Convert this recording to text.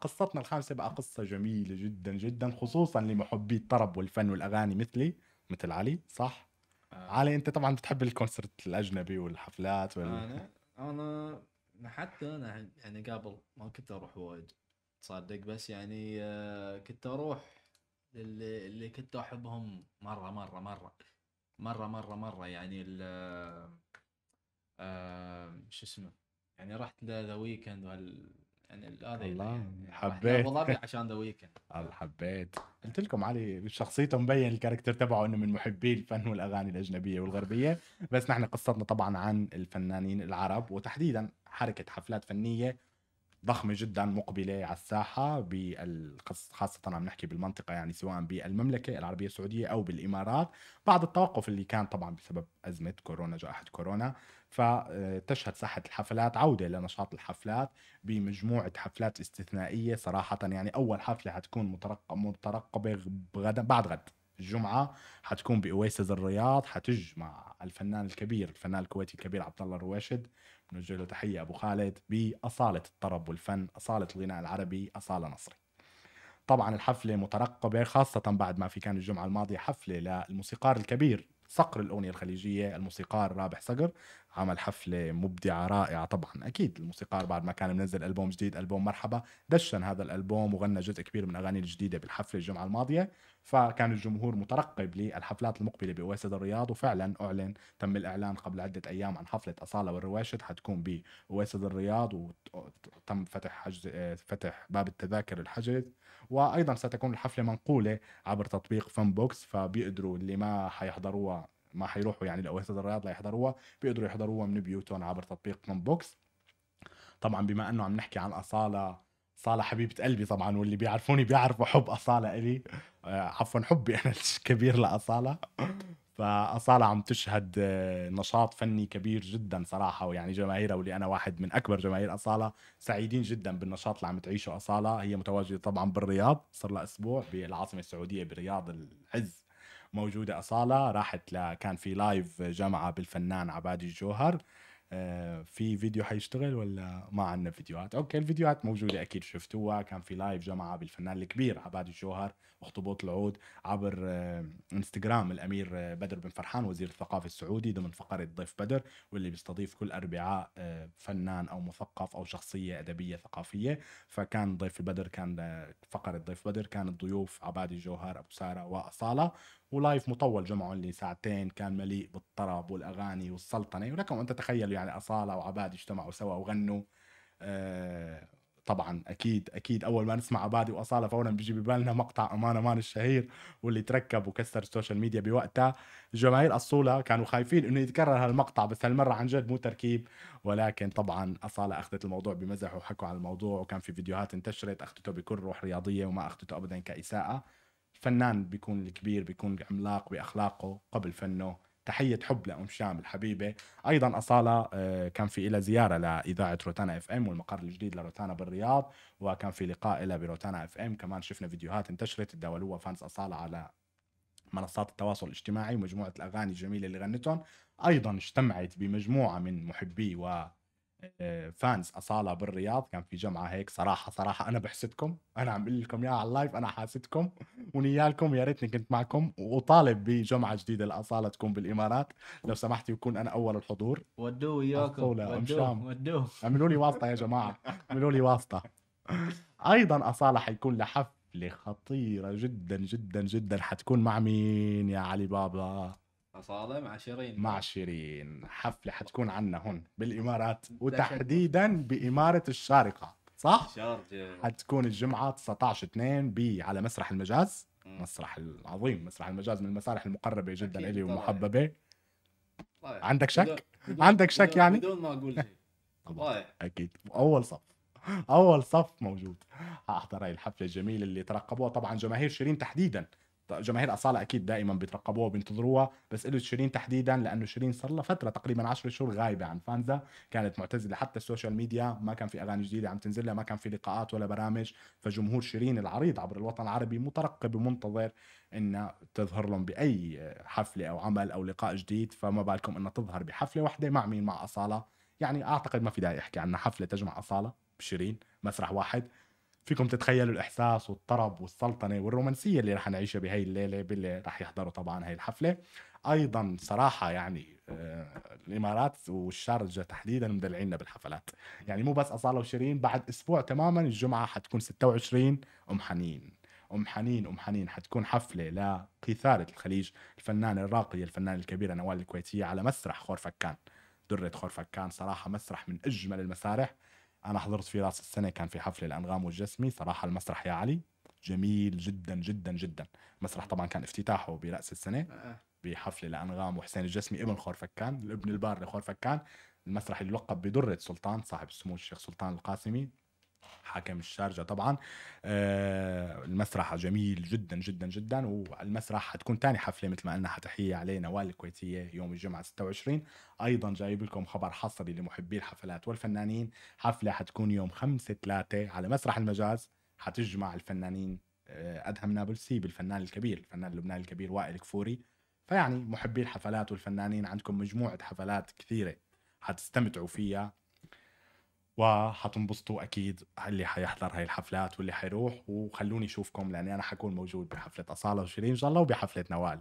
قصتنا الخامسه بقى قصه جميله جدا جدا خصوصا لمحبي الطرب والفن والاغاني مثلي مثل علي صح؟ آه. علي انت طبعا بتحب الكونسرت الاجنبي والحفلات وال... انا انا حتى انا يعني قبل ما كنت اروح وايد تصدق بس يعني آه، كنت اروح اللي, اللي كنت احبهم مره مره مره مره مره مره يعني ال آه، آه، شو اسمه يعني رحت ذا ويكند يعني هذا يعني حبيت ابو ظبي عشان ذا ويكند حبيت قلت لكم علي شخصيته مبين الكاركتر تبعه انه من محبي الفن والاغاني الاجنبيه والغربيه بس نحن قصتنا طبعا عن الفنانين العرب وتحديدا حركه حفلات فنيه ضخمه جدا مقبله على الساحه خاصه عم نحكي بالمنطقه يعني سواء بالمملكه العربيه السعوديه او بالامارات بعد التوقف اللي كان طبعا بسبب ازمه كورونا جائحه كورونا فتشهد آه، ساحه الحفلات عوده لنشاط الحفلات بمجموعه حفلات استثنائيه صراحه يعني اول حفله حتكون مترقبه غدا بعد غد الجمعة حتكون بأويسز الرياض حتجمع الفنان الكبير الفنان الكويتي الكبير عبد الله الرواشد نوجه له تحيه ابو خالد باصاله الطرب والفن اصاله الغناء العربي اصاله نصري طبعا الحفله مترقبه خاصه بعد ما في كان الجمعه الماضيه حفله للموسيقار الكبير صقر الاغنيه الخليجيه الموسيقار رابح صقر عمل حفله مبدعه رائعه طبعا اكيد الموسيقار بعد ما كان منزل البوم جديد البوم مرحبا دشن هذا الالبوم وغنى جزء كبير من اغاني الجديده بالحفله الجمعه الماضيه فكان الجمهور مترقب للحفلات المقبله بواسد الرياض وفعلا اعلن تم الاعلان قبل عده ايام عن حفله اصاله والرواشد حتكون بواسد الرياض وتم فتح حجز آه، فتح باب التذاكر الحجز وايضا ستكون الحفله منقوله عبر تطبيق فن بوكس فبيقدروا اللي ما حيحضروها ما حيروحوا يعني لاوهزه الرياض ليحضروها بيقدروا يحضروها من بيوتهم عبر تطبيق فن بوكس طبعا بما انه عم نحكي عن اصاله صالة حبيبة قلبي طبعا واللي بيعرفوني بيعرفوا حب أصالة إلي آه، عفوا حبي أنا الكبير لأصالة فأصالة عم تشهد آه، نشاط فني كبير جدا صراحة ويعني جماهيرها واللي أنا واحد من أكبر جماهير أصالة سعيدين جدا بالنشاط اللي عم تعيشه أصالة هي متواجدة طبعا بالرياض صار لها أسبوع بالعاصمة السعودية برياض العز موجودة أصالة راحت ل... كان في لايف جمعة بالفنان عبادي الجوهر آه، في فيديو حيشتغل ولا ما عندنا فيديوهات اوكي الفيديوهات موجوده اكيد شفتوها كان في لايف جمعه بالفنان الكبير عبادي الجوهر اخطبوط العود عبر آه، انستغرام الامير آه، بدر بن فرحان وزير الثقافه السعودي ضمن فقره ضيف بدر واللي بيستضيف كل اربعاء فنان او مثقف او شخصيه ادبيه ثقافيه فكان ضيف بدر كان فقره ضيف بدر كان الضيوف عبادي الجوهر ابو ساره واصاله ولايف مطول جمعوا لي ساعتين كان مليء بالطرب والاغاني والسلطنه ولكم ان تتخيلوا يعني اصاله وعباد اجتمعوا سوا وغنوا آه طبعا اكيد اكيد اول ما نسمع عبادي واصاله فورا بيجي ببالنا مقطع امان امان الشهير واللي تركب وكسر السوشيال ميديا بوقتها جماهير اصوله كانوا خايفين انه يتكرر هالمقطع بس هالمره عن جد مو تركيب ولكن طبعا اصاله اخذت الموضوع بمزح وحكوا عن الموضوع وكان في فيديوهات انتشرت اخذته بكل روح رياضيه وما اخذته ابدا كاساءه الفنان بيكون الكبير بيكون عملاق باخلاقه قبل فنه تحيه حب لام شام الحبيبه ايضا اصاله آه، كان في لها زياره لاذاعه روتانا اف ام والمقر الجديد لروتانا بالرياض وكان في لقاء لها بروتانا اف ام كمان شفنا فيديوهات انتشرت تداولوها فانز اصاله على منصات التواصل الاجتماعي ومجموعه الاغاني الجميله اللي غنتهم ايضا اجتمعت بمجموعه من محبي و فانز اصاله بالرياض كان في جمعه هيك صراحه صراحه انا بحسدكم انا عم بقول لكم اياها على اللايف انا حاسدكم ونيالكم يا ريتني كنت معكم وطالب بجمعه جديده الاصاله تكون بالامارات لو سمحتي يكون انا اول الحضور ودوه وياكم ودوه ودوه اعملوا لي واسطه يا جماعه اعملوا لي واسطه ايضا اصاله حيكون لحفله خطيره جدا جدا جدا حتكون مع مين يا علي بابا أصالة مع شيرين مع شيرين حفلة حتكون عنا هون بالإمارات وتحديدا بإمارة الشارقة صح؟ شارجة حتكون الجمعة 19 2 بي على مسرح المجاز مسرح العظيم مسرح المجاز من المسارح المقربة جدا إلي ومحببة طبعا. عندك شك؟ بدون... بدون... عندك شك بدون... يعني؟ بدون ما أقول شيء طيب. أكيد أول صف أول صف موجود حأحضر هاي الحفلة الجميلة اللي ترقبوها طبعا جماهير شيرين تحديدا جماهير أصالة أكيد دائما بيترقبوها وبينتظروها بس إلو شيرين تحديدا لأنه شيرين صار لها فترة تقريبا 10 شهور غايبة عن فانزا كانت معتزلة حتى السوشيال ميديا ما كان في أغاني جديدة عم تنزلها ما كان في لقاءات ولا برامج فجمهور شيرين العريض عبر الوطن العربي مترقب ومنتظر إن تظهر لهم بأي حفلة أو عمل أو لقاء جديد فما بالكم إنها تظهر بحفلة واحدة مع مين مع أصالة يعني أعتقد ما في داعي أحكي عنها حفلة تجمع أصالة بشيرين مسرح واحد فيكم تتخيلوا الإحساس والطرب والسلطنة والرومانسية اللي رح نعيشها بهي الليلة باللي رح يحضروا طبعا هاي الحفلة أيضا صراحة يعني آه، الإمارات والشارجة تحديدا مدلعيننا بالحفلات يعني مو بس أصالة وشيرين بعد أسبوع تماما الجمعة حتكون 26 أم حنين ام حنين ام حنين حتكون حفله لقيثاره الخليج الفنانه الراقيه الفنانه الكبيره نوال الكويتيه على مسرح خور فكان دره خور فكان صراحه مسرح من اجمل المسارح انا حضرت في راس السنه كان في حفل الانغام والجسمي صراحه المسرح يا علي جميل جدا جدا جدا مسرح طبعا كان افتتاحه براس السنه آه. بحفل الانغام وحسين الجسمي ابن خورفكان الابن البار لخورفكان المسرح اللي لقب بدره سلطان صاحب السمو الشيخ سلطان القاسمي حكم الشارجه طبعا آه، المسرح جميل جدا جدا جدا والمسرح حتكون تاني حفله مثل ما قلنا حتحيه عليه نوال الكويتيه يوم الجمعه 26 ايضا جايب لكم خبر حصري لمحبي الحفلات والفنانين حفله حتكون يوم 5 3 على مسرح المجاز حتجمع الفنانين آه، ادهم نابلسي بالفنان الكبير الفنان اللبناني الكبير وائل كفوري فيعني محبي الحفلات والفنانين عندكم مجموعه حفلات كثيره حتستمتعوا فيها وحتنبسطوا اكيد اللي حيحضر هاي الحفلات واللي حيروح وخلوني اشوفكم لاني انا حكون موجود بحفله اصاله وشيرين ان شاء الله وبحفله نوال